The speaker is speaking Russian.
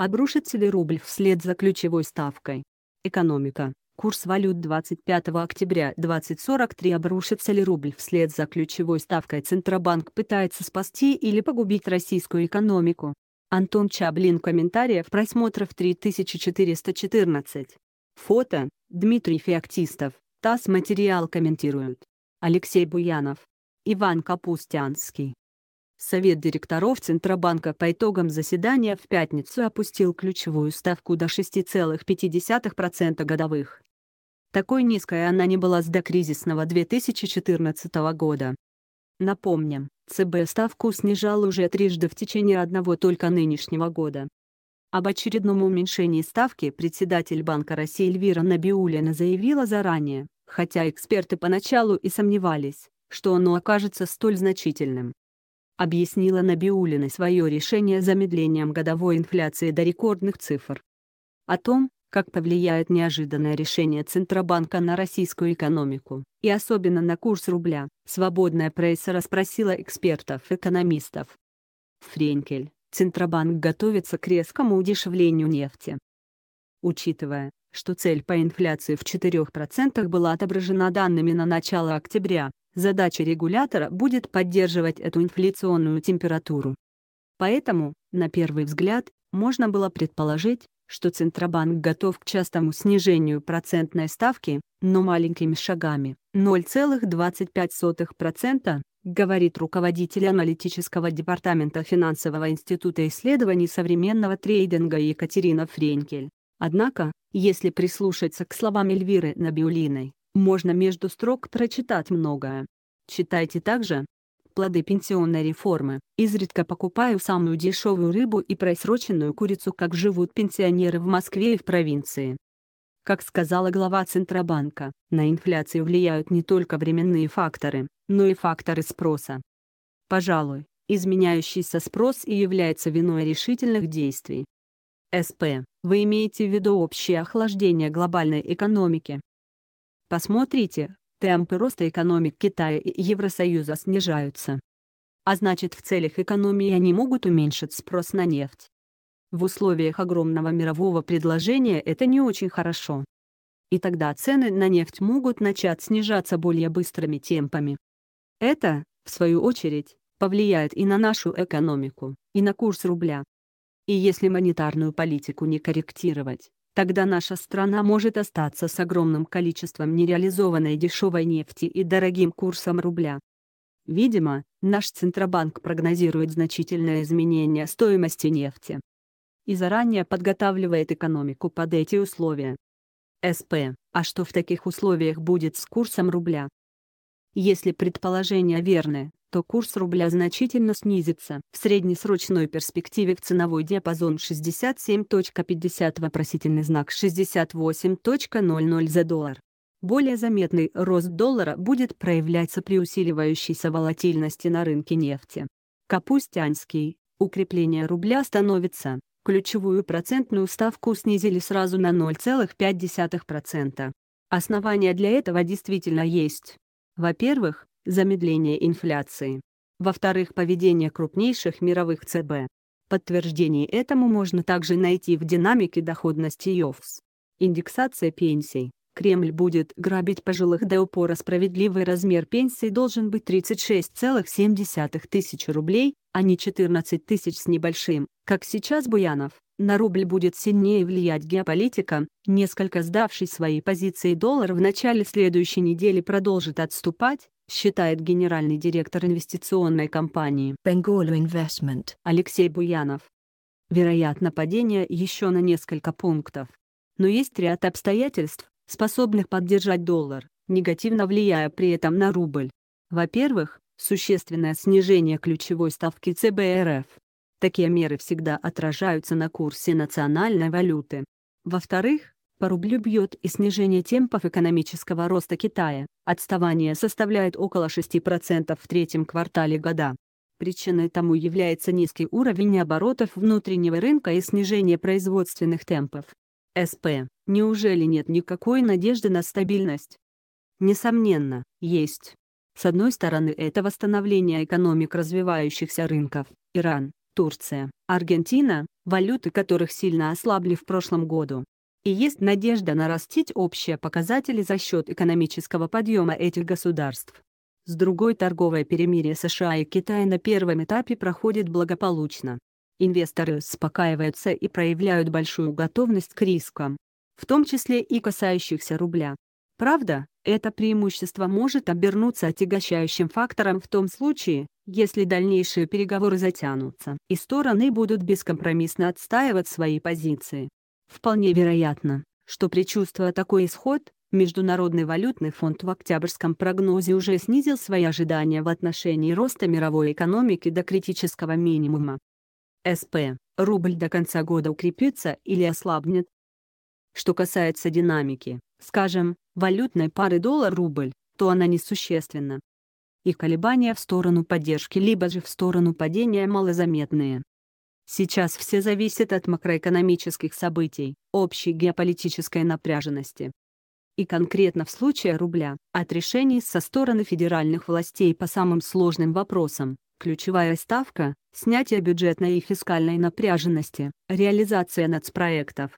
Обрушится ли рубль вслед за ключевой ставкой? Экономика. Курс валют 25 октября 2043 обрушится ли рубль вслед за ключевой ставкой Центробанк пытается спасти или погубить российскую экономику. Антон Чаблин комментариев просмотров 3414. Фото. Дмитрий Феоктистов. ТАСС материал комментируют. Алексей Буянов. Иван Капустянский. Совет директоров Центробанка по итогам заседания в пятницу опустил ключевую ставку до 6,5% годовых. Такой низкой она не была с докризисного 2014 года. Напомним, ЦБ ставку снижал уже трижды в течение одного только нынешнего года. Об очередном уменьшении ставки председатель Банка России Эльвира Набиулина заявила заранее, хотя эксперты поначалу и сомневались, что оно окажется столь значительным объяснила Набиулина свое решение замедлением годовой инфляции до рекордных цифр. О том, как повлияет неожиданное решение Центробанка на российскую экономику, и особенно на курс рубля, свободная пресса расспросила экспертов-экономистов. Френкель, Центробанк готовится к резкому удешевлению нефти. Учитывая, что цель по инфляции в 4% была отображена данными на начало октября, Задача регулятора будет поддерживать эту инфляционную температуру. Поэтому, на первый взгляд, можно было предположить, что Центробанк готов к частому снижению процентной ставки, но маленькими шагами, 0,25%, говорит руководитель аналитического департамента Финансового института исследований современного трейдинга Екатерина Френкель. Однако, если прислушаться к словам Эльвиры Набиулиной, можно между строк прочитать многое. Читайте также плоды пенсионной реформы. Изредка покупаю самую дешевую рыбу и просроченную курицу, как живут пенсионеры в Москве и в провинции. Как сказала глава Центробанка, на инфляцию влияют не только временные факторы, но и факторы спроса. Пожалуй, изменяющийся спрос и является виной решительных действий. СП, вы имеете в виду общее охлаждение глобальной экономики, Посмотрите, темпы роста экономик Китая и Евросоюза снижаются. А значит в целях экономии они могут уменьшить спрос на нефть. В условиях огромного мирового предложения это не очень хорошо. И тогда цены на нефть могут начать снижаться более быстрыми темпами. Это, в свою очередь, повлияет и на нашу экономику, и на курс рубля. И если монетарную политику не корректировать, Тогда наша страна может остаться с огромным количеством нереализованной дешевой нефти и дорогим курсом рубля. Видимо, наш Центробанк прогнозирует значительное изменение стоимости нефти и заранее подготавливает экономику под эти условия. СП. А что в таких условиях будет с курсом рубля? Если предположения верны, то курс рубля значительно снизится. В среднесрочной перспективе в ценовой диапазон 67.50 вопросительный знак 68.00 за доллар. Более заметный рост доллара будет проявляться при усиливающейся волатильности на рынке нефти. Капустянский. Укрепление рубля становится. Ключевую процентную ставку снизили сразу на 0,5%. Основания для этого действительно есть. Во-первых, замедление инфляции. Во-вторых, поведение крупнейших мировых ЦБ. Подтверждение этому можно также найти в динамике доходности ЙОВС. Индексация пенсий. Кремль будет грабить пожилых до упора справедливый размер пенсии должен быть 36,7 тысяч рублей, а не 14 тысяч с небольшим, как сейчас Буянов. На рубль будет сильнее влиять геополитика, несколько сдавший свои позиции доллар в начале следующей недели продолжит отступать, считает генеральный директор инвестиционной компании Bengal Investment Алексей Буянов. Вероятно падение еще на несколько пунктов. Но есть ряд обстоятельств, способных поддержать доллар, негативно влияя при этом на рубль. Во-первых, существенное снижение ключевой ставки ЦБ РФ. Такие меры всегда отражаются на курсе национальной валюты. Во-вторых, по рублю бьет и снижение темпов экономического роста Китая. Отставание составляет около 6% в третьем квартале года. Причиной тому является низкий уровень оборотов внутреннего рынка и снижение производственных темпов. СП. Неужели нет никакой надежды на стабильность? Несомненно, есть. С одной стороны это восстановление экономик развивающихся рынков – Иран, Турция, Аргентина, валюты которых сильно ослабли в прошлом году, и есть надежда нарастить общие показатели за счет экономического подъема этих государств. С другой торговое перемирие США и Китая на первом этапе проходит благополучно. Инвесторы успокаиваются и проявляют большую готовность к рискам, в том числе и касающихся рубля. Правда, это преимущество может обернуться отягощающим фактором в том случае, если дальнейшие переговоры затянутся и стороны будут бескомпромиссно отстаивать свои позиции. Вполне вероятно, что предчувствуя такой исход, Международный валютный фонд в октябрьском прогнозе уже снизил свои ожидания в отношении роста мировой экономики до критического минимума. СП, рубль до конца года укрепится или ослабнет. Что касается динамики, скажем, валютной пары доллар-рубль, то она несущественна. И колебания в сторону поддержки либо же в сторону падения малозаметные. Сейчас все зависит от макроэкономических событий, общей геополитической напряженности. И конкретно в случае рубля, от решений со стороны федеральных властей по самым сложным вопросам, ключевая ставка, снятие бюджетной и фискальной напряженности, реализация нацпроектов,